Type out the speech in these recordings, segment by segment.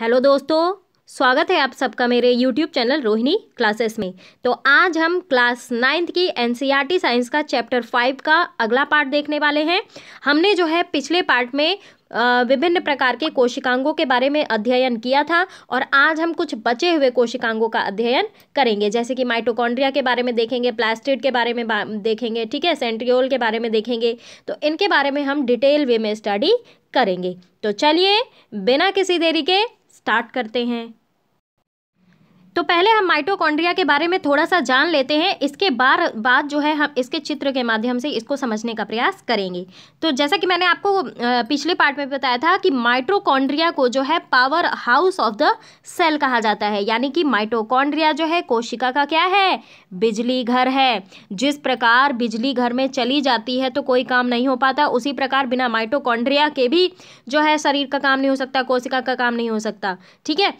hello दोस्तों स्वागत है आप सबका मेरे यूट्यूब चैनल रोहिणी क्लासेस में तो आज हम क्लास नाइन्थ की एन e साइंस का चैप्टर फाइव का अगला पार्ट देखने वाले हैं हमने जो है पिछले पार्ट में विभिन्न प्रकार के कोशिकांगों के बारे में अध्ययन किया था और आज हम कुछ बचे हुए कोशिकांगों का अध्ययन करेंगे जैसे कि माइटोकॉन्ड्रिया के बारे में देखेंगे प्लास्टिड के बारे में देखेंगे ठीक है सेंट्रियोल के बारे में देखेंगे तो इनके बारे में हम डिटेल वे में स्टडी करेंगे तो चलिए बिना किसी देरी के स्टार्ट करते हैं तो पहले हम माइटोकॉन्ड्रिया के बारे में थोड़ा सा जान लेते हैं इसके बार बाद जो है हम इसके चित्र के माध्यम से इसको समझने का प्रयास करेंगे तो जैसा कि मैंने आपको पिछले पार्ट में बताया था कि माइट्रोकॉन्ड्रिया को जो है power house of the cell कहा जाता है यानी कि माइटोकॉन्ड्रिया जो है कोशिका का क्या है बिजली घर है जिस प्रकार बिजली घर में चली जाती है तो कोई काम नहीं हो पाता उसी प्रकार बिना माइटोकॉन्ड्रिया के भी जो है शरीर का काम नहीं हो सकता कोशिका का काम नहीं हो सकता ठीक है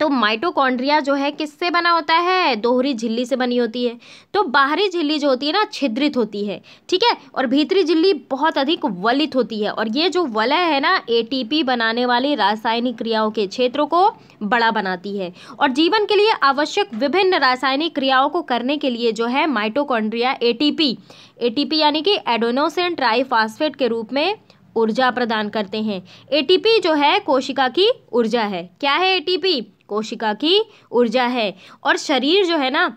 तो माइटोकॉन्ड्रिया जो है किससे बना होता है दोहरी झिल्ली से बनी होती है तो बाहरी झिल्ली जो होती है ना छिद्रित होती है ठीक है और भीतरी झिल्ली बहुत अधिक वलित होती है और ये जो वलय है ना एटीपी बनाने वाली रासायनिक क्रियाओं के क्षेत्रों को बड़ा बनाती है और जीवन के लिए आवश्यक विभिन्न रासायनिक क्रियाओं को करने के लिए जो है माइटोकॉन्ड्रिया ए टी यानी कि एडोनोसिन ट्राइफास्फेट के रूप में ऊर्जा प्रदान करते हैं एटीपी जो है कोशिका की ऊर्जा है क्या है एटीपी कोशिका की ऊर्जा है और शरीर जो है ना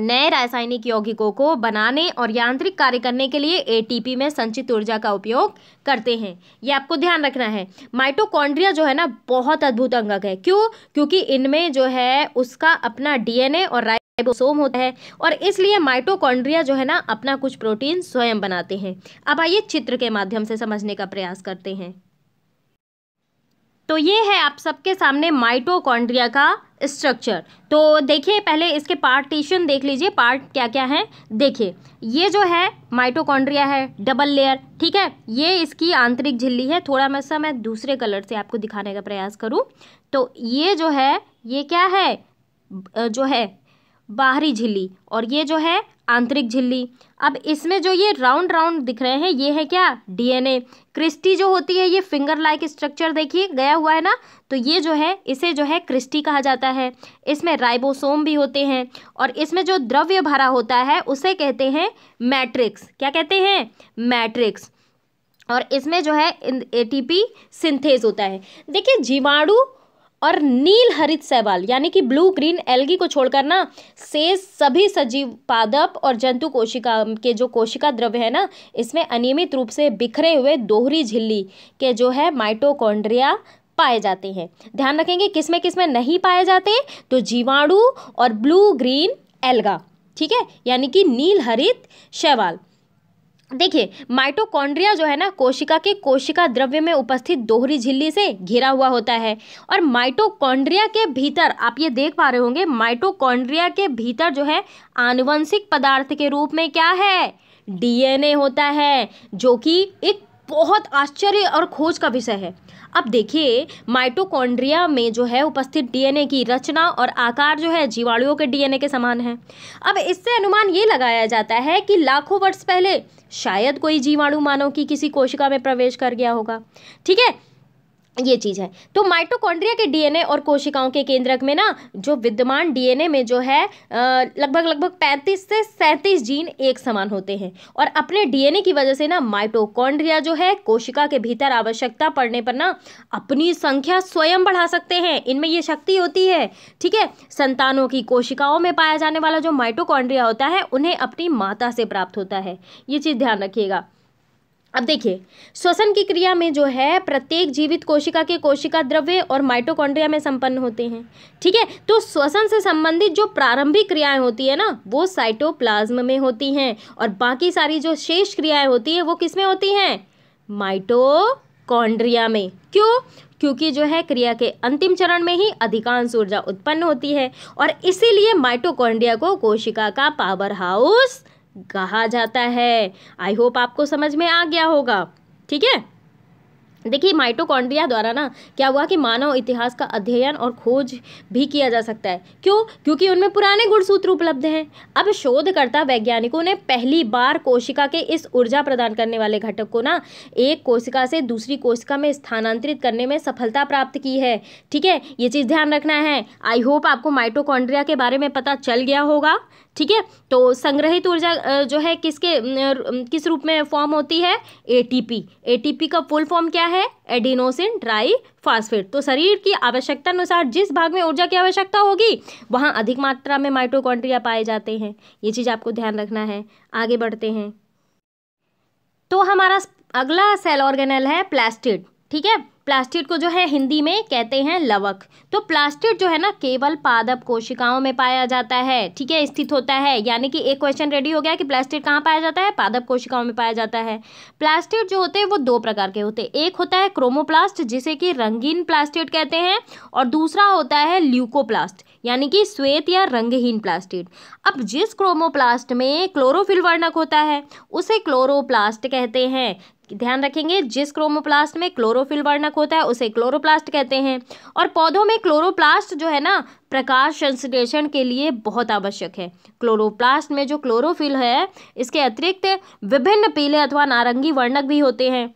नए रासायनिक यौगिकों को बनाने और यांत्रिक कार्य करने के लिए एटीपी में संचित ऊर्जा का उपयोग करते हैं ये आपको ध्यान रखना है माइटोकॉन्ड्रिया जो है ना बहुत अद्भुत अंगक है क्यों क्योंकि इनमें जो है उसका अपना डीएनए और राइबोसोम होता है और इसलिए माइटोकॉन्ड्रिया जो है ना अपना कुछ प्रोटीन स्वयं बनाते हैं अब आइए चित्र के माध्यम से समझने का प्रयास करते हैं तो ये है आप सबके सामने माइटोकॉन्ड्रिया का स्ट्रक्चर तो देखिए पहले इसके पार्टीशन देख लीजिए पार्ट क्या क्या है देखिए ये जो है माइटोकॉन्ड्रिया है डबल लेयर ठीक है ये इसकी आंतरिक झिल्ली है थोड़ा मैं मैं दूसरे कलर से आपको दिखाने का प्रयास करूँ तो ये जो है ये क्या है जो है बाहरी झिल्ली और ये जो है आंतरिक झिल्ली अब इसमें जो ये राउंड राउंड दिख रहे हैं ये है क्या डीएनए क्रिस्टी जो होती है ये फिंगर लाइक स्ट्रक्चर देखिए गया हुआ है ना तो ये जो है इसे जो है क्रिस्टी कहा जाता है इसमें राइबोसोम भी होते हैं और इसमें जो द्रव्य भरा होता है उसे कहते हैं मैट्रिक्स क्या कहते हैं मैट्रिक्स और इसमें जो है एटीपी सिंथेस होता है देखिए जीवाणु और नील हरित सहवाल यानी कि ब्लू ग्रीन एल्गी को छोड़कर ना से सभी सजीव पादप और जंतु कोशिका के जो कोशिका द्रव्य है ना इसमें अनियमित रूप से बिखरे हुए दोहरी झिल्ली के जो है माइटोकॉन्ड्रिया पाए जाते हैं ध्यान रखेंगे किस में किस में नहीं पाए जाते तो जीवाणु और ब्लू ग्रीन एल्गा ठीक है यानी कि नील हरित शैवाल देखिए माइटोकॉन्ड्रिया जो है ना कोशिका के कोशिका द्रव्य में उपस्थित दोहरी झिल्ली से घिरा हुआ होता है और माइटोकॉन्ड्रिया के भीतर आप ये देख पा रहे होंगे माइटोकॉन्ड्रिया के भीतर जो है आनुवंशिक पदार्थ के रूप में क्या है डीएनए होता है जो कि एक बहुत आश्चर्य और खोज का विषय है अब देखिए माइटोकॉन्ड्रिया में जो है उपस्थित डीएनए की रचना और आकार जो है जीवाणुओं के डीएनए के समान है अब इससे अनुमान ये लगाया जाता है कि लाखों वर्ष पहले शायद कोई जीवाणु मानव की किसी कोशिका में प्रवेश कर गया होगा ठीक है ये चीज़ है तो माइटोकॉन्ड्रिया के डीएनए और कोशिकाओं के केंद्रक में ना जो विद्यमान डीएनए में जो है लगभग लगभग 35 से 37 जीन एक समान होते हैं और अपने डीएनए की वजह से ना माइटोकॉन्ड्रिया जो है कोशिका के भीतर आवश्यकता पड़ने पर ना अपनी संख्या स्वयं बढ़ा सकते हैं इनमें ये शक्ति होती है ठीक है संतानों की कोशिकाओं में पाया जाने वाला जो माइटोकॉन्ड्रिया होता है उन्हें अपनी माता से प्राप्त होता है ये चीज़ ध्यान रखिएगा अब देखिए श्वसन की क्रिया में जो है प्रत्येक जीवित कोशिका के कोशिका द्रव्य और माइटोकॉन्ड्रिया में संपन्न होते हैं ठीक है तो श्वसन से संबंधित जो प्रारंभिक क्रियाएं होती है ना वो साइटोप्लाज्म में होती हैं और बाकी सारी जो शेष क्रियाएं होती है वो किस में होती हैं माइटोकॉन्ड्रिया में क्यों क्योंकि जो है क्रिया के अंतिम चरण में ही अधिकांश ऊर्जा उत्पन्न होती है और इसीलिए माइटोकॉन्ड्रिया को कोशिका का पावर हाउस कहा जाता है आई होप आपको समझ में आ गया होगा ठीक है देखिए माइटोकॉन्ड्रिया द्वारा ना क्या हुआ कि मानव इतिहास का अध्ययन और खोज भी किया जा सकता है क्यों क्योंकि उनमें पुराने गुणसूत्र उपलब्ध हैं अब शोधकर्ता वैज्ञानिकों ने पहली बार कोशिका के इस ऊर्जा प्रदान करने वाले घटक को ना एक कोशिका से दूसरी कोशिका में स्थानांतरित करने में सफलता प्राप्त की है ठीक है ये चीज़ ध्यान रखना है आई होप आपको माइटोकॉन्ड्रिया के बारे में पता चल गया होगा ठीक है तो संग्रहित ऊर्जा जो है किसके किस रूप में फॉर्म होती है एटीपी एटीपी का फुल फॉर्म क्या है एडिनोसिन ट्राई फास्फेट तो शरीर की आवश्यकता अनुसार जिस भाग में ऊर्जा की आवश्यकता होगी वहाँ अधिक मात्रा में माइट्रोकॉन्ट्रिया पाए जाते हैं ये चीज़ आपको ध्यान रखना है आगे बढ़ते हैं तो हमारा अगला सेल ऑर्गेनल है प्लास्टिड ठीक है प्लास्टिड को जो है हिंदी में कहते हैं लवक तो प्लास्टिड जो है ना केवल पादप कोशिकाओं में पाया जाता है ठीक है स्थित होता है यानी कि एक क्वेश्चन रेडी हो गया कि प्लास्टिड कहाँ पाया जाता है पादप कोशिकाओं में पाया जाता है प्लास्टिड जो होते हैं वो दो प्रकार के होते हैं एक होता है क्रोमोप्लास्ट जिसे कि रंगीन प्लास्टिड कहते हैं और दूसरा होता है ल्यूकोप्लास्ट यानी कि श्वेत या रंगहीन प्लास्टिड अब जिस क्रोमोप्लास्ट में क्लोरोफिल वर्णक होता है उसे क्लोरोप्लास्ट कहते हैं ध्यान रखेंगे जिस क्रोमोप्लास्ट में क्लोरोफिल वर्णक होता है उसे क्लोरोप्लास्ट कहते हैं और पौधों में क्लोरोप्लास्ट जो है ना प्रकाश संश्लेषण के लिए बहुत आवश्यक है क्लोरोप्लास्ट में जो क्लोरोफिल है इसके अतिरिक्त विभिन्न पीले अथवा नारंगी वर्णक भी होते हैं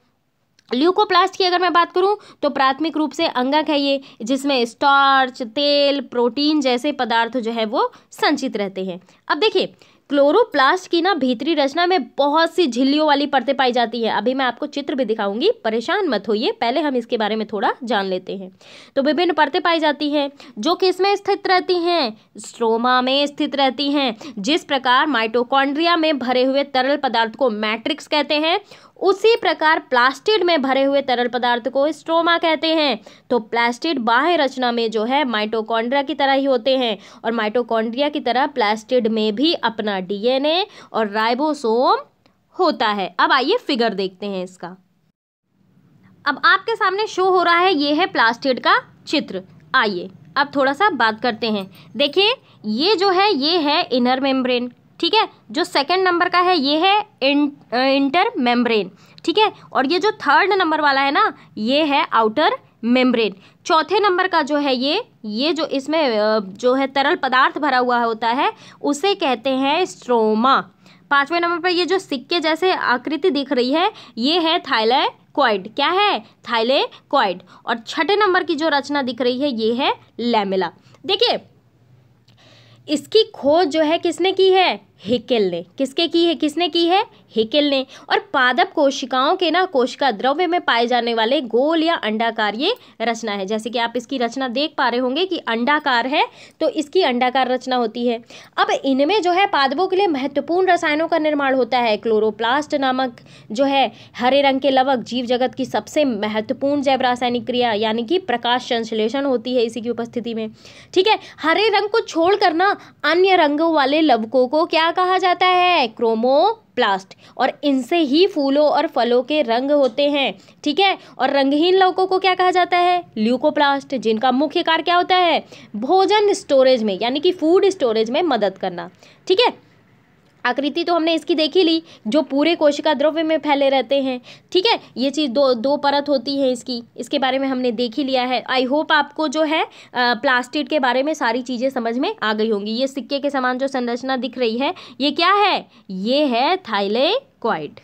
ल्यूकोप्लास्ट की अगर मैं बात करूं तो प्राथमिक रूप से अंगक है ये जिसमें स्टार्च तेल प्रोटीन जैसे पदार्थ जो है वो संचित रहते हैं अब देखिए क्लोरोप्लास्ट की ना भीतरी रचना में बहुत सी झिल्लियों वाली परतें पाई जाती हैं अभी मैं आपको चित्र भी दिखाऊंगी परेशान मत होइए पहले हम इसके बारे में थोड़ा जान लेते हैं तो विभिन्न परतें पाई जाती हैं जो किस में स्थित रहती हैं स्ट्रोमा में स्थित रहती हैं जिस प्रकार माइटोकॉन्ड्रिया में भरे हुए तरल पदार्थ को मैट्रिक्स कहते हैं उसी प्रकार प्लास्टिड में भरे हुए तरल पदार्थ को स्ट्रोमा कहते हैं तो प्लास्टिड बाह्य रचना में जो है माइटोकॉन्ड्रिया की तरह ही होते हैं और माइटोकॉन्ड्रिया की तरह प्लास्टिड में भी अपना डीएनए और राइबोसोम होता है अब आइए फिगर देखते हैं इसका अब आपके सामने शो हो रहा है ये है प्लास्टिड का चित्र आइए अब थोड़ा सा बात करते हैं देखिए ये जो है ये है इनर मेम्ब्रेन ठीक है जो सेकंड नंबर का है ये है इंटर मेम्ब्रेन ठीक है और ये जो थर्ड नंबर वाला है ना ये है आउटर मेम्ब्रेन चौथे नंबर का जो है ये ये जो इसमें जो है तरल पदार्थ भरा हुआ होता है उसे कहते हैं स्ट्रोमा पांचवे नंबर पर ये जो सिक्के जैसे आकृति दिख रही है ये है थाइलय क्वाइड क्या है थाइले क्वाइड और छठे नंबर की जो रचना दिख रही है ये है लेमिला देखिए इसकी खोज जो है किसने की है हेकेल ने किसके की है किसने की है हेकेल ने और पादप कोशिकाओं के ना कोशिका द्रव्य में पाए जाने वाले गोल या अंडाकार ये रचना है जैसे कि आप इसकी रचना देख पा रहे होंगे कि अंडाकार है तो इसकी अंडाकार रचना होती है अब इनमें जो है पादपों के लिए महत्वपूर्ण रसायनों का निर्माण होता है क्लोरोप्लास्ट नामक जो है हरे रंग के लवक जीव जगत की सबसे महत्वपूर्ण जैव रासायनिक क्रिया यानी कि प्रकाश संश्लेषण होती है इसी की उपस्थिति में ठीक है हरे रंग को छोड़ ना अन्य रंगों वाले लवकों को क्या कहा जाता है क्रोमोप्लास्ट और इनसे ही फूलों और फलों के रंग होते हैं ठीक है और रंगहीन लोगों को क्या कहा जाता है ल्यूकोप्लास्ट जिनका मुख्य कार्य क्या होता है भोजन स्टोरेज में यानी कि फूड स्टोरेज में मदद करना ठीक है आकृति तो हमने इसकी देखी ली जो पूरे कोशिका द्रव्य में फैले रहते हैं ठीक है ये चीज़ दो दो परत होती है इसकी इसके बारे में हमने देख ही लिया है आई होप आपको जो है प्लास्टिक के बारे में सारी चीज़ें समझ में आ गई होंगी ये सिक्के के समान जो संरचना दिख रही है ये क्या है ये है क्वाइट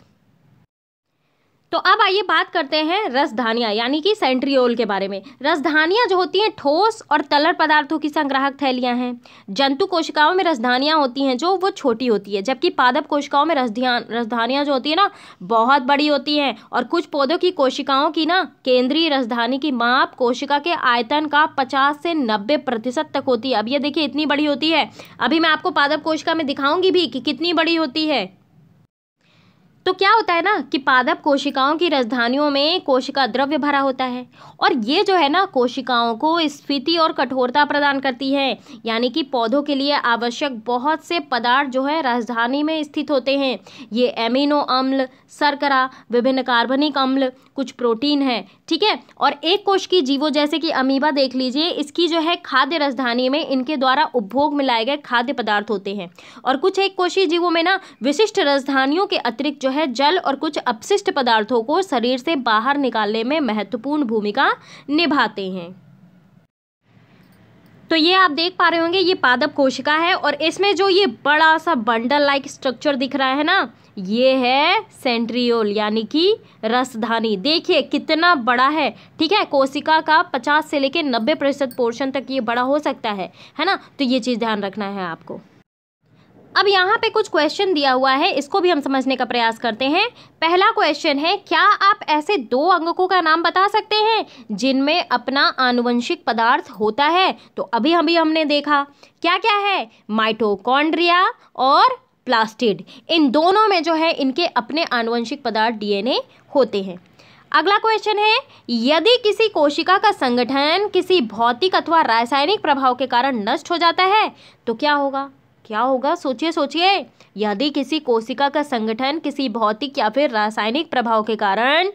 तो अब आइए बात करते हैं रसधानियाँ यानी कि सेंट्रियोल के बारे में रसधानियाँ जो होती हैं ठोस और तलर पदार्थों की संग्राहक थैलियाँ हैं जंतु कोशिकाओं में रसधानियाँ होती हैं जो वो छोटी होती है जबकि पादप कोशिकाओं में रसधान रसधानियाँ जो होती है ना बहुत बड़ी होती हैं और कुछ पौधों की कोशिकाओं की ना केंद्रीय रसधानी की माप कोशिका के आयतन का पचास से नब्बे प्रतिशत तक होती है अब ये देखिए इतनी बड़ी होती है अभी मैं आपको पादप कोशिका में दिखाऊंगी भी कि कितनी बड़ी होती है तो क्या होता है ना कि पादप कोशिकाओं की राजधानियों में कोशिका द्रव्य भरा होता है और ये जो है ना कोशिकाओं को स्फीति और कठोरता प्रदान करती है यानी कि पौधों के लिए आवश्यक बहुत से पदार्थ जो है राजधानी में स्थित होते हैं ये एमिनो अम्ल शर्करा विभिन्न कार्बनिक अम्ल कुछ प्रोटीन है ठीक है और एक कोश की जीवो जैसे कि अमीबा देख लीजिए इसकी जो है खाद्य राजधानी में इनके द्वारा उपभोग में लाए गए खाद्य पदार्थ होते हैं और कुछ एक कोशी जीवों में ना विशिष्ट राजधानियों के अतिरिक्त जो है जल और कुछ अपशिष्ट पदार्थों को शरीर से बाहर निकालने में महत्वपूर्ण भूमिका निभाते हैं तो ये आप देख पा रहे होंगे ये पादप कोशिका है और इसमें जो ये बड़ा सा बंडल लाइक स्ट्रक्चर दिख रहा है ना ये है सेंट्रियोल यानी कि रसधानी देखिए कितना बड़ा है ठीक है कोशिका का 50 से लेकर 90 प्रतिशत पोर्शन तक ये बड़ा हो सकता है है ना तो ये चीज़ ध्यान रखना है आपको अब यहाँ पे कुछ क्वेश्चन दिया हुआ है इसको भी हम समझने का प्रयास करते हैं पहला क्वेश्चन है क्या आप ऐसे दो अंगकों का नाम बता सकते हैं जिनमें अपना आनुवंशिक पदार्थ होता है तो अभी अभी हमने देखा क्या क्या है माइटोकॉन्ड्रिया और प्लास्टिड इन दोनों में जो है इनके अपने आनुवंशिक पदार्थ डीएनए होते हैं अगला क्वेश्चन है यदि किसी कोशिका का संगठन किसी भौतिक अथवा रासायनिक प्रभाव के कारण नष्ट हो जाता है तो क्या होगा क्या होगा सोचिए सोचिए यदि किसी कोशिका का संगठन किसी भौतिक या फिर रासायनिक प्रभाव के कारण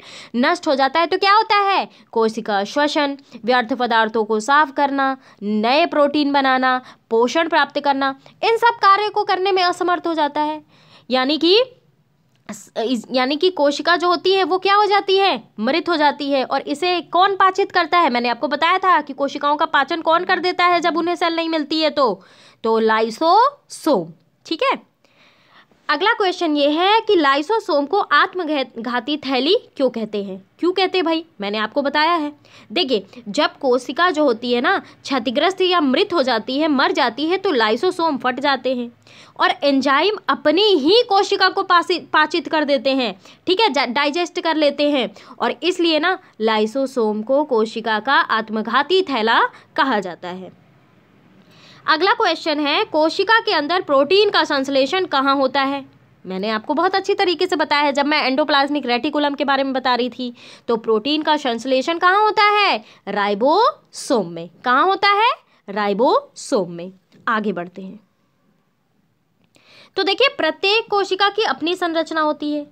नष्ट हो जाता है तो क्या होता है कोशिका श्वसन व्यर्थ पदार्थों को साफ करना नए प्रोटीन बनाना पोषण प्राप्त करना इन सब कार्य को करने में असमर्थ हो जाता है यानी कि यानी कि कोशिका जो होती है वो क्या हो जाती है मृत हो जाती है और इसे कौन पाचित करता है मैंने आपको बताया था कि कोशिकाओं का पाचन कौन कर देता है जब उन्हें सेल नहीं मिलती है तो तो लाइसोसोम ठीक है अगला क्वेश्चन ये है कि लाइसोसोम को आत्मघाती थैली क्यों कहते हैं क्यों कहते हैं भाई मैंने आपको बताया है देखिए जब कोशिका जो होती है ना क्षतिग्रस्त या मृत हो जाती है मर जाती है तो लाइसोसोम फट जाते हैं और एंजाइम अपनी ही कोशिका को पाचित कर देते हैं ठीक है डाइजेस्ट कर लेते हैं और इसलिए ना लाइसोसोम को कोशिका का आत्मघाती थैला कहा जाता है अगला क्वेश्चन है कोशिका के अंदर प्रोटीन का संश्लेषण कहाँ होता है मैंने आपको बहुत अच्छी तरीके से बताया है जब मैं एंडोप्लाज्मिक रेटिकुलम के बारे में बता रही थी तो प्रोटीन का संश्लेषण कहाँ होता है राइबोसोम में कहाँ होता है राइबोसोम में आगे बढ़ते हैं तो देखिए प्रत्येक कोशिका की अपनी संरचना होती है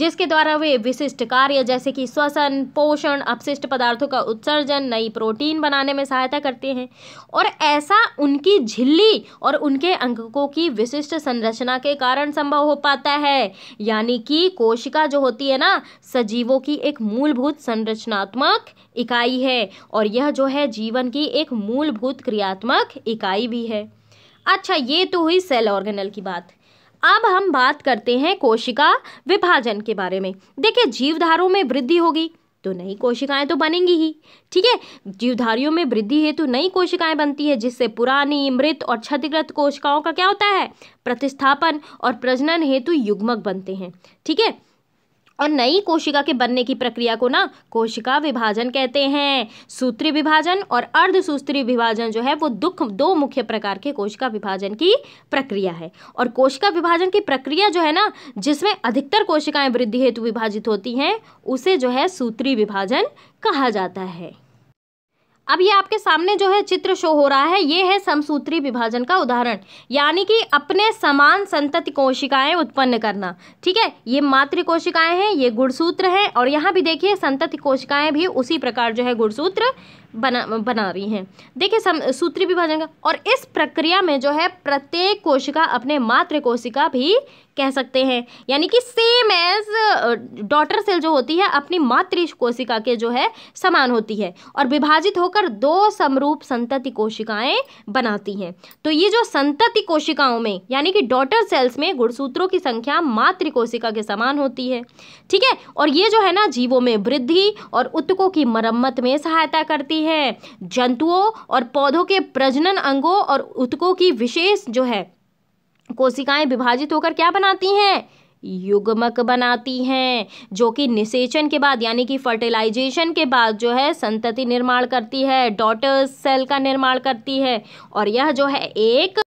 जिसके द्वारा वे विशिष्ट कार्य जैसे कि श्वसन पोषण अपशिष्ट पदार्थों का उत्सर्जन नई प्रोटीन बनाने में सहायता करते हैं और ऐसा उनकी झिल्ली और उनके अंगकों की विशिष्ट संरचना के कारण संभव हो पाता है यानी कि कोशिका जो होती है ना सजीवों की एक मूलभूत संरचनात्मक इकाई है और यह जो है जीवन की एक मूलभूत क्रियात्मक इकाई भी है अच्छा ये तो हुई सेल ऑर्गेनल की बात अब हम बात करते हैं कोशिका विभाजन के बारे में देखिए जीवधारों में वृद्धि होगी तो नई कोशिकाएं तो बनेंगी ही ठीक है जीवधारियों में वृद्धि हेतु तो नई कोशिकाएं बनती है जिससे पुरानी मृत और क्षतिग्रस्त कोशिकाओं का क्या होता है प्रतिस्थापन और प्रजनन हेतु युग्मक बनते हैं ठीक है और नई कोशिका के बनने की प्रक्रिया को ना कोशिका विभाजन कहते हैं सूत्री विभाजन और अर्ध सूत्री विभाजन जो है वो दुख दो मुख्य प्रकार के कोशिका विभाजन की प्रक्रिया है और कोशिका विभाजन की प्रक्रिया जो है ना जिसमें अधिकतर कोशिकाएं वृद्धि हेतु विभाजित होती हैं उसे जो है सूत्री विभाजन कहा जाता है अब ये आपके सामने जो है चित्र शो हो रहा है ये है समसूत्री विभाजन का उदाहरण यानी कि अपने समान संतति कोशिकाएं उत्पन्न करना ठीक है ये मातृ कोशिकाएं हैं ये गुणसूत्र हैं और यहाँ भी देखिए संतति कोशिकाएं भी उसी प्रकार जो है गुणसूत्र बना बना रही हैं देखिए सूत्री विभाजन का और इस प्रक्रिया में जो है प्रत्येक कोशिका अपने मात्र कोशिका भी कह सकते हैं यानी कि सेम एज डॉटर सेल जो होती है अपनी मातृ कोशिका के जो है समान होती है और विभाजित होकर दो समरूप संतति कोशिकाएं बनाती हैं तो ये जो संतति कोशिकाओं में यानी कि डॉटर सेल्स में गुणसूत्रों की संख्या मातृ कोशिका के समान होती है ठीक है और ये जो है ना जीवों में वृद्धि और उत्तकों की मरम्मत में सहायता करती गई है जंतुओं और पौधों के प्रजनन अंगों और उत्कों की विशेष जो है कोशिकाएं विभाजित होकर क्या बनाती हैं युग्मक बनाती हैं जो कि निषेचन के बाद यानी कि फर्टिलाइजेशन के बाद जो है संतति निर्माण करती है डॉटर्स सेल का निर्माण करती है और यह जो है एक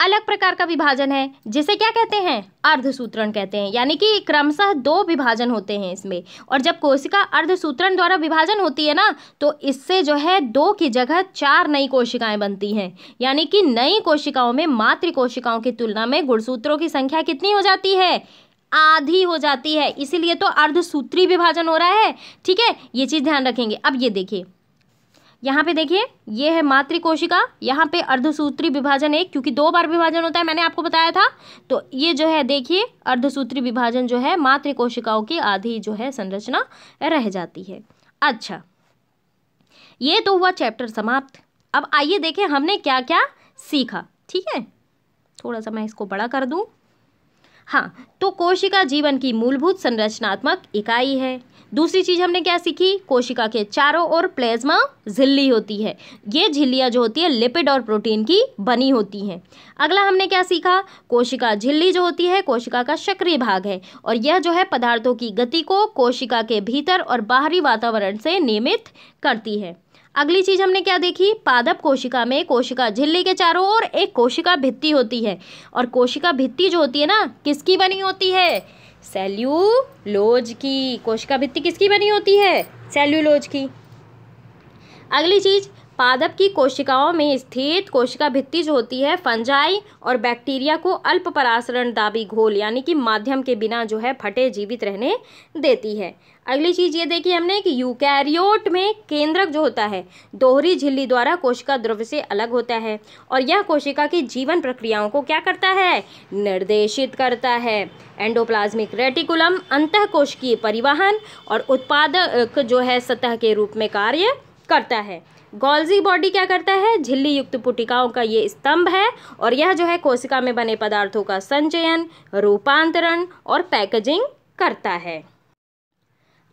अलग प्रकार का विभाजन है जिसे क्या कहते हैं अर्धसूत्रण कहते हैं यानी कि क्रमशः दो विभाजन होते हैं इसमें और जब कोशिका अर्धसूत्रण द्वारा विभाजन होती है ना तो इससे जो है दो की जगह चार नई कोशिकाएं बनती हैं यानी कि नई कोशिकाओं में मातृ कोशिकाओं की तुलना में गुणसूत्रों की संख्या कितनी हो जाती है आधी हो जाती है इसीलिए तो अर्धसूत्री विभाजन हो रहा है ठीक है ये चीज़ ध्यान रखेंगे अब ये देखिए यहाँ पे देखिए ये है मातृ कोशिका यहाँ पे अर्धसूत्री विभाजन एक क्योंकि दो बार विभाजन होता है मैंने आपको बताया था तो ये जो है देखिए अर्धसूत्री विभाजन जो है मातृ कोशिकाओं की आधी जो है संरचना रह जाती है अच्छा ये तो हुआ चैप्टर समाप्त अब आइए देखें हमने क्या क्या सीखा ठीक है थोड़ा सा मैं इसको बड़ा कर दूँ हाँ तो कोशिका जीवन की मूलभूत संरचनात्मक इकाई है दूसरी चीज़ हमने क्या सीखी कोशिका के चारों ओर प्लेज्मा झिल्ली होती है ये झिल्लियाँ जो होती है लिपिड और प्रोटीन की बनी होती हैं अगला हमने क्या सीखा कोशिका झिल्ली जो होती है कोशिका का सक्रिय भाग है और यह जो है पदार्थों की गति को कोशिका के भीतर और बाहरी वातावरण से नियमित करती है अगली चीज़ हमने क्या देखी पादप कोशिका में कोशिका झिल्ली के चारों ओर एक कोशिका भित्ति होती है और कोशिका भित्ति जो होती है ना किसकी बनी होती है सेल्यूलोज की कोशिका भित्ति किसकी बनी होती है सेल्यूलोज की अगली चीज़ पादप की कोशिकाओं में स्थित कोशिका भित्ति जो होती है फंजाई और बैक्टीरिया को अल्प परासरण दाबी घोल यानी कि माध्यम के बिना जो है फटे जीवित रहने देती है अगली चीज़ ये देखी हमने कि यूकैरियोट में केंद्रक जो होता है दोहरी झिल्ली द्वारा कोशिका द्रव्य से अलग होता है और यह कोशिका की जीवन प्रक्रियाओं को क्या करता है निर्देशित करता है एंडोप्लाज्मिक रेटिकुलम अंत परिवहन और उत्पादक जो है सतह के रूप में कार्य करता है गोल्जी बॉडी क्या करता है झिल्ली युक्त पुटिकाओं का ये स्तंभ है और यह जो है कोशिका में बने पदार्थों का संचयन रूपांतरण और पैकेजिंग करता है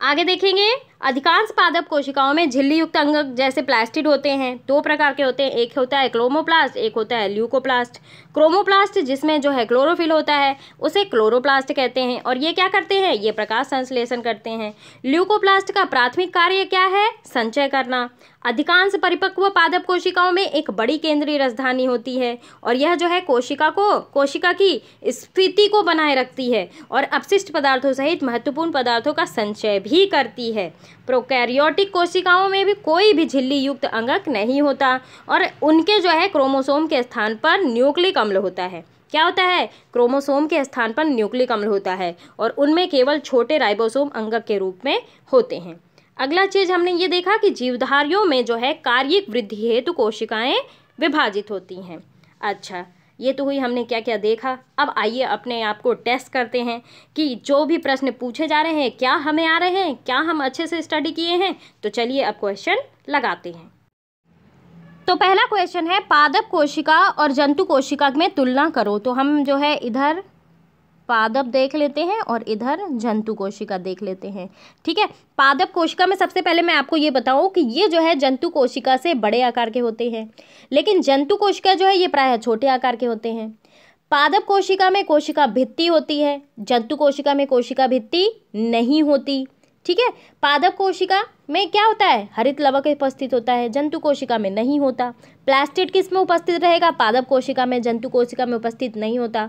आगे देखेंगे अधिकांश पादप कोशिकाओं में झिल्ली युक्त अंग जैसे प्लास्टिड होते हैं दो प्रकार के होते हैं एक होता है क्लोमोप्लास्ट एक होता है ल्यूकोप्लास्ट क्रोमोप्लास्ट जिसमें जो है क्लोरोफिल होता है उसे क्लोरोप्लास्ट कहते हैं और ये क्या करते हैं ये प्रकाश संश्लेषण करते हैं ल्यूकोप्लास्ट का प्राथमिक कार्य क्या है संचय करना अधिकांश परिपक्व पादप कोशिकाओं में एक बड़ी केंद्रीय राजधानी होती है और यह जो है कोशिका को कोशिका की स्फीति को बनाए रखती है और अपशिष्ट पदार्थों सहित महत्वपूर्ण पदार्थों का संचय भी करती है प्रोकैरियोटिक कोशिकाओं में भी कोई भी झिल्ली युक्त अंगक नहीं होता और उनके जो है क्रोमोसोम के स्थान पर न्यूक्लिक अम्ल होता है क्या होता है क्रोमोसोम के स्थान पर न्यूक्लिक अम्ल होता है और उनमें केवल छोटे राइबोसोम अंगक के रूप में होते हैं अगला चीज हमने ये देखा कि जीवधारियों में जो है कार्य वृद्धि हेतु कोशिकाएं विभाजित होती हैं अच्छा ये तो हुई हमने क्या क्या देखा अब आइए अपने आप को टेस्ट करते हैं कि जो भी प्रश्न पूछे जा रहे हैं क्या हमें आ रहे हैं क्या हम अच्छे से स्टडी किए हैं तो चलिए अब क्वेश्चन लगाते हैं तो पहला क्वेश्चन है पादप कोशिका और जंतु कोशिका में तुलना करो तो हम जो है इधर पादप देख लेते हैं और इधर जंतु कोशिका देख लेते हैं ठीक है पादप कोशिका में सबसे पहले मैं आपको ये बताऊं कि ये जो है जंतु कोशिका से बड़े आकार के होते हैं लेकिन जंतु कोशिका जो है ये प्रायः छोटे आकार के होते हैं पादप कोशिका में कोशिका भित्ति होती है जंतु कोशिका में कोशिका भित्ति नहीं होती ठीक है पादप कोशिका में क्या होता है हरित लवक उपस्थित होता है जंतु कोशिका में नहीं होता प्लास्टिड किस में उपस्थित रहेगा पादप कोशिका में जंतु कोशिका में उपस्थित नहीं होता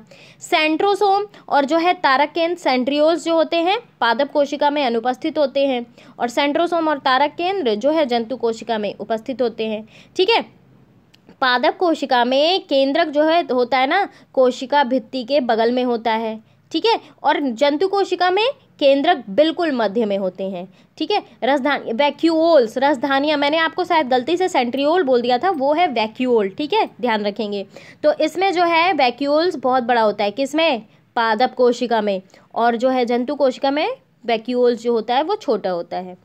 सेंट्रोसोम और जो है तारक केंद्र सेंट्रियोज जो होते हैं पादप कोशिका में अनुपस्थित होते हैं और सेंट्रोसोम और तारक केंद्र जो है जंतु कोशिका में उपस्थित होते हैं ठीक है पादप कोशिका में केंद्रक जो है होता है ना कोशिका भित्ति के बगल में होता है ठीक है और जंतु कोशिका में केंद्रक बिल्कुल मध्य में होते हैं ठीक है रसधानी वैक्यूओल्स रसधानियाँ मैंने आपको शायद गलती से सेंट्रियोल बोल दिया था वो है वैक्यूओल ठीक है ध्यान रखेंगे तो इसमें जो है वैक्यूल्स बहुत बड़ा होता है किसमें पादप कोशिका में और जो है जंतु कोशिका में वैक्यूल्स जो होता है वो छोटा होता है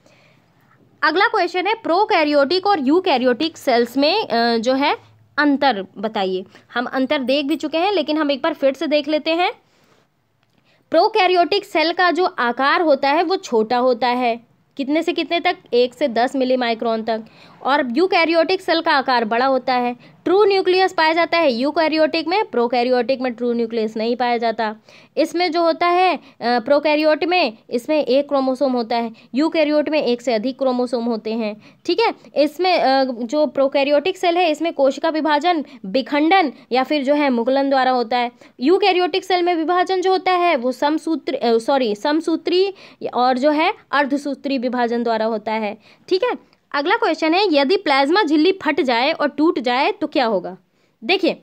अगला क्वेश्चन है प्रोकैरियोटिक और यूकैरियोटिक सेल्स में जो है अंतर बताइए हम अंतर देख भी चुके हैं लेकिन हम एक बार फिर से देख लेते हैं प्रोकैरियोटिक सेल का जो आकार होता है वो छोटा होता है कितने से कितने तक एक से दस मिली माइक्रॉन तक और यूकैरियोटिक सेल का आकार बड़ा होता है ट्रू न्यूक्लियस पाया जाता है यूकैरियोटिक में प्रोकैरियोटिक में ट्रू न्यूक्लियस नहीं पाया जाता इसमें जो होता है प्रोकैरियोट में इसमें एक क्रोमोसोम होता है यूकैरियोट में एक से अधिक क्रोमोसोम होते हैं ठीक है इसमें जो प्रोकैरियोटिक सेल है इसमें कोशिका विभाजन विखंडन या फिर जो है मुगलन द्वारा होता है यूकैरियोटिक सेल में विभाजन जो होता है वो समसूत्र सॉरी समसूत्री और जो है अर्धसूत्री विभाजन द्वारा होता है ठीक है अगला क्वेश्चन है यदि प्लाज्मा झिल्ली फट जाए और टूट जाए तो क्या होगा देखिए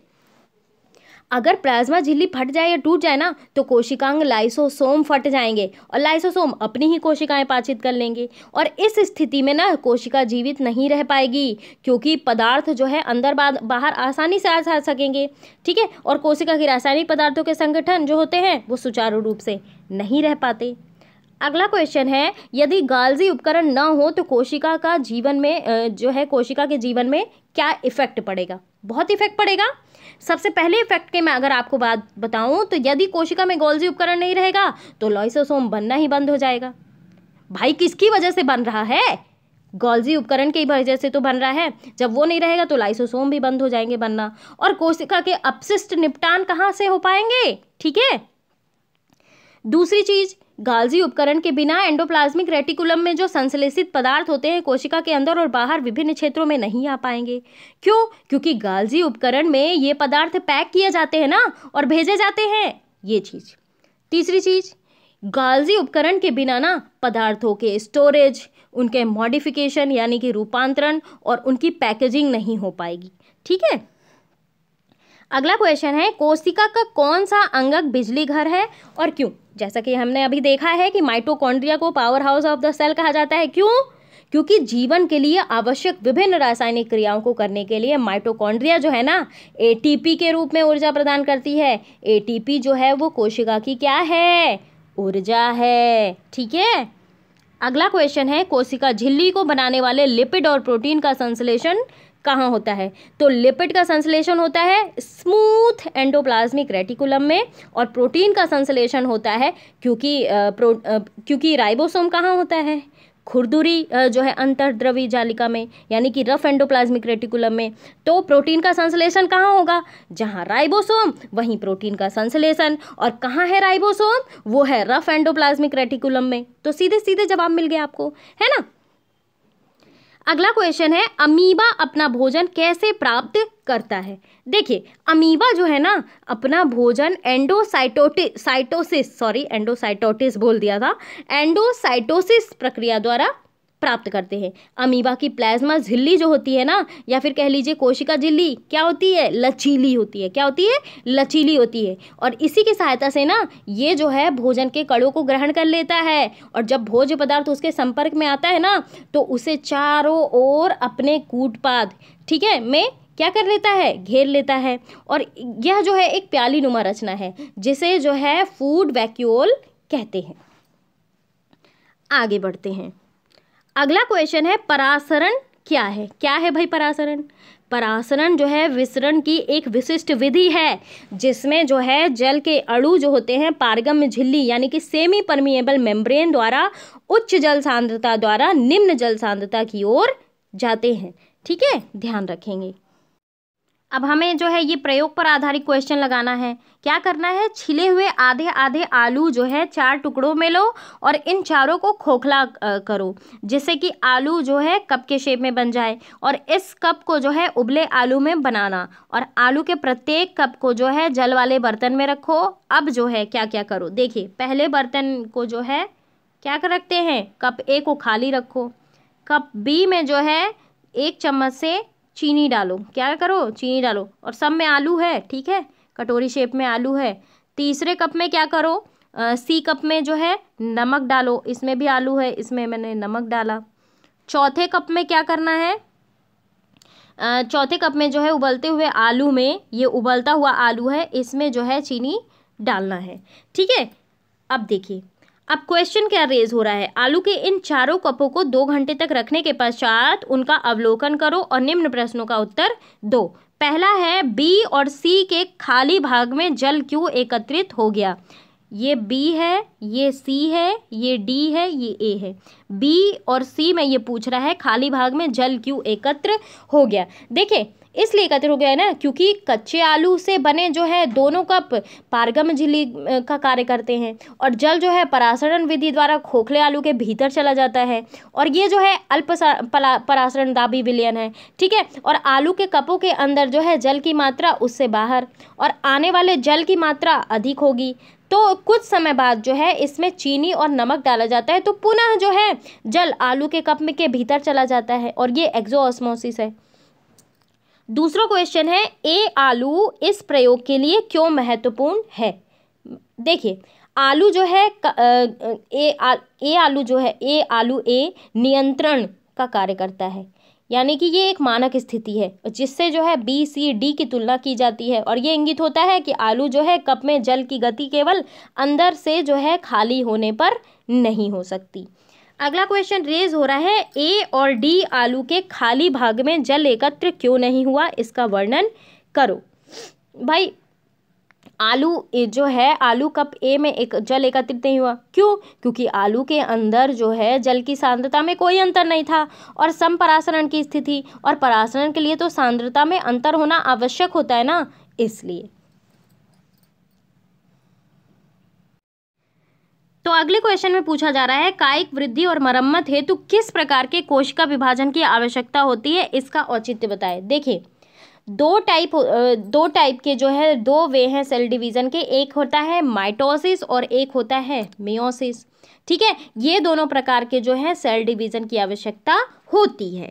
अगर प्लाज्मा झिल्ली फट जाए या टूट जाए ना तो कोशिकांग लाइसोसोम फट जाएंगे और लाइसोसोम अपनी ही कोशिकाएं पाचित कर लेंगे और इस स्थिति में ना कोशिका जीवित नहीं रह पाएगी क्योंकि पदार्थ जो है अंदर बाद बाहर आसानी से आ जा सकेंगे ठीक है और कोशिका के रासायनिक पदार्थों के संगठन जो होते हैं वो सुचारू रूप से नहीं रह पाते अगला क्वेश्चन है यदि गालजी उपकरण न हो तो कोशिका का जीवन में जो है कोशिका के जीवन में क्या इफेक्ट पड़ेगा बहुत इफेक्ट पड़ेगा सबसे पहले इफेक्ट के मैं अगर आपको बात बताऊं तो यदि कोशिका में गोल्जी उपकरण नहीं रहेगा तो लॉइसोसोम बनना ही बंद हो जाएगा भाई किसकी वजह से बन रहा है गोल्जी उपकरण की वजह से तो बन रहा है जब वो नहीं रहेगा तो लाइसोसोम भी बंद हो जाएंगे बनना और कोशिका के अपशिष्ट निपटान कहाँ से हो पाएंगे ठीक है दूसरी चीज़ गालजी उपकरण के बिना एंडोप्लाज्मिक रेटिकुलम में जो संश्लेषित पदार्थ होते हैं कोशिका के अंदर और बाहर विभिन्न क्षेत्रों में नहीं आ पाएंगे क्यों क्योंकि गालजी उपकरण में ये पदार्थ पैक किए जाते हैं ना और भेजे जाते हैं ये चीज़ तीसरी चीज़ गालजी उपकरण के बिना ना पदार्थों के स्टोरेज उनके मॉडिफिकेशन यानी कि रूपांतरण और उनकी पैकेजिंग नहीं हो पाएगी ठीक है अगला क्वेश्चन है कोशिका का कौन सा अंगक बिजली घर है और क्यों जैसा कि हमने अभी देखा है कि माइटोकॉन्ड्रिया को power house of the cell कहा जाता है क्यों क्योंकि जीवन के लिए आवश्यक विभिन्न रासायनिक क्रियाओं को करने के लिए माइटोकॉन्ड्रिया जो है ना एटीपी के रूप में ऊर्जा प्रदान करती है एटीपी जो है वो कोशिका की क्या है ऊर्जा है ठीक है अगला क्वेश्चन है कोशिका झिल्ली को बनाने वाले लिपिड और प्रोटीन का संश्लेषण कहाँ होता है तो लिपिड का संश्लेषण होता है स्मूथ एंडोप्लाज्मिक रेटिकुलम में और प्रोटीन का संश्लेषण होता है क्योंकि प्रो क्योंकि राइबोसोम कहाँ होता है खुरदुरी जो है अंतर्द्रवी जालिका में यानी कि रफ एंडोप्लाज्मिक रेटिकुलम में तो प्रोटीन का संश्लेषण कहाँ होगा जहाँ राइबोसोम वहीं प्रोटीन का संश्लेषण और कहाँ है राइबोसोम वो है रफ एंडोप्लाज्मिक रेटिकुलम में तो सीधे सीधे जवाब मिल गया आपको है ना अगला क्वेश्चन है अमीबा अपना भोजन कैसे प्राप्त करता है देखिए अमीबा जो है ना अपना भोजन एंडोसाइटोटिस साइटोसिस सॉरी एंडोसाइटोटिस बोल दिया था एंडोसाइटोसिस प्रक्रिया द्वारा प्राप्त करते हैं अमीबा की प्लाज्मा झिल्ली जो होती है ना या फिर कह लीजिए कोशिका झिल्ली क्या होती है लचीली होती है क्या होती है लचीली होती है और इसी की सहायता से ना ये जो है भोजन के कड़ों को ग्रहण कर लेता है और जब भोज्य पदार्थ उसके संपर्क में आता है ना तो उसे चारों ओर अपने कूटपाद ठीक है में क्या कर लेता है घेर लेता है और यह जो है एक प्याली नुमा रचना है जिसे जो है फूड वैक्यूल कहते हैं आगे बढ़ते हैं अगला क्वेश्चन है परासरण क्या है क्या है भाई परासरण परासरण जो है विसरण की एक विशिष्ट विधि है जिसमें जो है जल के अणु जो होते हैं पारगम्य झिल्ली यानी कि सेमी परमिएबल मेम्ब्रेन द्वारा उच्च जल सांद्रता द्वारा निम्न जल सांद्रता की ओर जाते हैं ठीक है ध्यान रखेंगे अब हमें जो है ये प्रयोग पर आधारित क्वेश्चन लगाना है क्या करना है छिले हुए आधे आधे आलू जो है चार टुकड़ों में लो और इन चारों को खोखला करो जिससे कि आलू जो है कप के शेप में बन जाए और इस कप को जो है उबले आलू में बनाना और आलू के प्रत्येक कप को जो है जल वाले बर्तन में रखो अब जो है क्या क्या करो देखिए पहले बर्तन को जो है क्या कर रखते हैं कप ए को खाली रखो कप बी में जो है एक चम्मच से चीनी डालो क्या करो चीनी डालो और सब में आलू है ठीक है कटोरी शेप में आलू है तीसरे कप में क्या करो आ, सी कप में जो है नमक डालो इसमें भी आलू है इसमें मैंने नमक डाला चौथे कप में क्या करना है चौथे कप में जो है उबलते हुए आलू में ये उबलता हुआ आलू है इसमें जो है चीनी डालना है ठीक है अब देखिए अब क्वेश्चन क्या रेज हो रहा है आलू के इन चारों कपों को दो घंटे तक रखने के पश्चात उनका अवलोकन करो और निम्न प्रश्नों का उत्तर दो पहला है बी और सी के खाली भाग में जल क्यों एकत्रित हो गया ये बी है ये सी है ये डी है ये ए है बी और सी में ये पूछ रहा है खाली भाग में जल क्यों एकत्र हो गया देखिए इसलिए एकत्र हो गया है ना क्योंकि कच्चे आलू से बने जो है दोनों कप पारगम झिली का कार्य करते हैं और जल जो है परासरण विधि द्वारा खोखले आलू के भीतर चला जाता है और ये जो है अल्प परासरण दाबी विलयन है ठीक है और आलू के कपों के अंदर जो है जल की मात्रा उससे बाहर और आने वाले जल की मात्रा अधिक होगी तो कुछ समय बाद जो है इसमें चीनी और नमक डाला जाता है तो पुनः जो है जल आलू के कप में के भीतर चला जाता है और ये एक्जोऑस्मोसिस है दूसरा क्वेश्चन है ए आलू इस प्रयोग के लिए क्यों महत्वपूर्ण है देखिए आलू जो है ए आ, ए आलू जो है ए आलू ए नियंत्रण का कार्य करता है यानी कि ये एक मानक स्थिति है जिससे जो है बी सी डी की तुलना की जाती है और ये इंगित होता है कि आलू जो है कप में जल की गति केवल अंदर से जो है खाली होने पर नहीं हो सकती अगला क्वेश्चन रेज हो रहा है ए और डी आलू के खाली भाग में जल एकत्र क्यों नहीं हुआ इसका वर्णन करो भाई आलू जो है आलू कप ए में एक जल एकत्रित नहीं हुआ क्यों क्योंकि आलू के अंदर जो है जल की सांद्रता में कोई अंतर नहीं था और सम परासरण की स्थिति और परासरण के लिए तो सांद्रता में अंतर होना आवश्यक होता है ना इसलिए तो अगले क्वेश्चन में पूछा जा रहा है कायिक वृद्धि और मरम्मत हेतु किस प्रकार के कोशिका विभाजन की आवश्यकता होती है इसका औचित्य बताएं देखिए दो टाइप दो टाइप के जो है दो वे हैं सेल डिवीज़न के एक होता है माइटोसिस और एक होता है मियोसिस ठीक है ये दोनों प्रकार के जो है सेल डिवीज़न की आवश्यकता होती है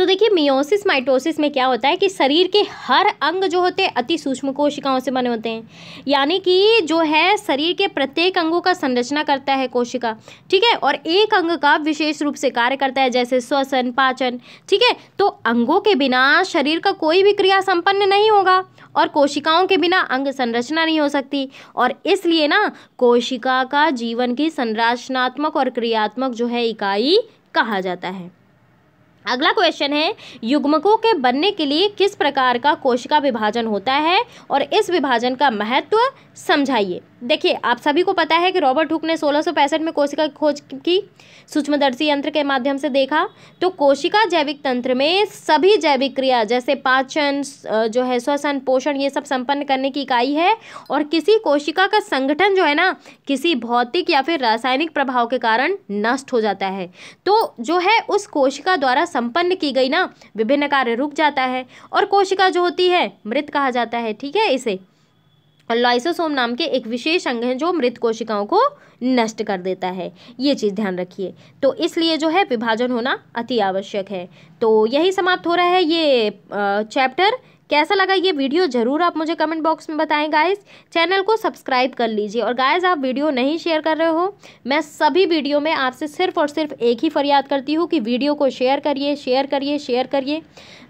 तो देखिए मियोसिस माइटोसिस में क्या होता है कि शरीर के हर अंग जो होते हैं अति सूक्ष्म कोशिकाओं से बने होते हैं यानी कि जो है शरीर के प्रत्येक अंगों का संरचना करता है कोशिका ठीक है और एक अंग का विशेष रूप से कार्य करता है जैसे श्वसन पाचन ठीक है तो अंगों के बिना शरीर का कोई भी क्रिया संपन्न नहीं होगा और कोशिकाओं के बिना अंग संरचना नहीं हो सकती और इसलिए ना कोशिका का जीवन की संरचनात्मक और क्रियात्मक जो है इकाई कहा जाता है अगला क्वेश्चन है युग्मकों के बनने के लिए किस प्रकार का कोशिका विभाजन होता है और इस विभाजन का महत्व समझाइए देखिए आप सभी को पता है कि रॉबर्ट हुक ने सोलह में कोशिका खोज की सूक्ष्मदर्शी यंत्र के माध्यम से देखा तो कोशिका जैविक तंत्र में सभी जैविक क्रिया जैसे पाचन जो है श्वसन पोषण ये सब संपन्न करने की इकाई है और किसी कोशिका का संगठन जो है ना किसी भौतिक या फिर रासायनिक प्रभाव के कारण नष्ट हो जाता है तो जो है उस कोशिका द्वारा संपन्न की गई ना विभिन्न कार्य रुक जाता है और कोशिका जो होती है मृत कहा जाता है ठीक है इसे लाइसोसोम नाम के एक विशेष अंग है जो मृत कोशिकाओं को नष्ट कर देता है ये चीज़ ध्यान रखिए तो इसलिए जो है विभाजन होना अति आवश्यक है तो यही समाप्त हो रहा है ये चैप्टर कैसा लगा ये वीडियो ज़रूर आप मुझे कमेंट बॉक्स में बताएं गाइस चैनल को सब्सक्राइब कर लीजिए और गाइस आप वीडियो नहीं शेयर कर रहे हो मैं सभी वीडियो में आपसे सिर्फ और सिर्फ एक ही फरियाद करती हूँ कि वीडियो को शेयर करिए शेयर करिए शेयर करिए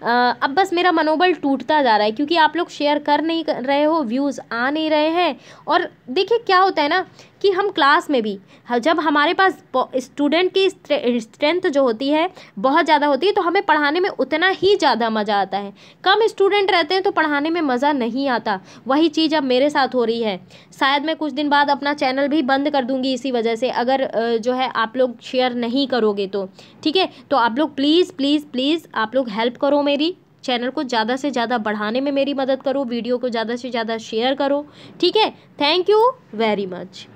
अब बस मेरा मनोबल टूटता जा रहा है क्योंकि आप लोग शेयर कर नहीं रहे हो व्यूज़ आ नहीं रहे हैं और देखिए क्या होता है ना कि हम क्लास में भी हाँ, जब हमारे पास स्टूडेंट की स्ट्रेंथ जो होती है बहुत ज़्यादा होती है तो हमें पढ़ाने में उतना ही ज़्यादा मज़ा आता है कम स्टूडेंट रहते हैं तो पढ़ाने में मज़ा नहीं आता वही चीज़ अब मेरे साथ हो रही है शायद मैं कुछ दिन बाद अपना चैनल भी बंद कर दूंगी इसी वजह से अगर जो है आप लोग शेयर नहीं करोगे तो ठीक है तो आप लोग प्लीज़ प्लीज़ प्लीज़ आप लोग हेल्प करो मेरी चैनल को ज़्यादा से ज़्यादा बढ़ाने में मेरी मदद करो वीडियो को ज़्यादा से ज़्यादा शेयर करो ठीक है थैंक यू वेरी मच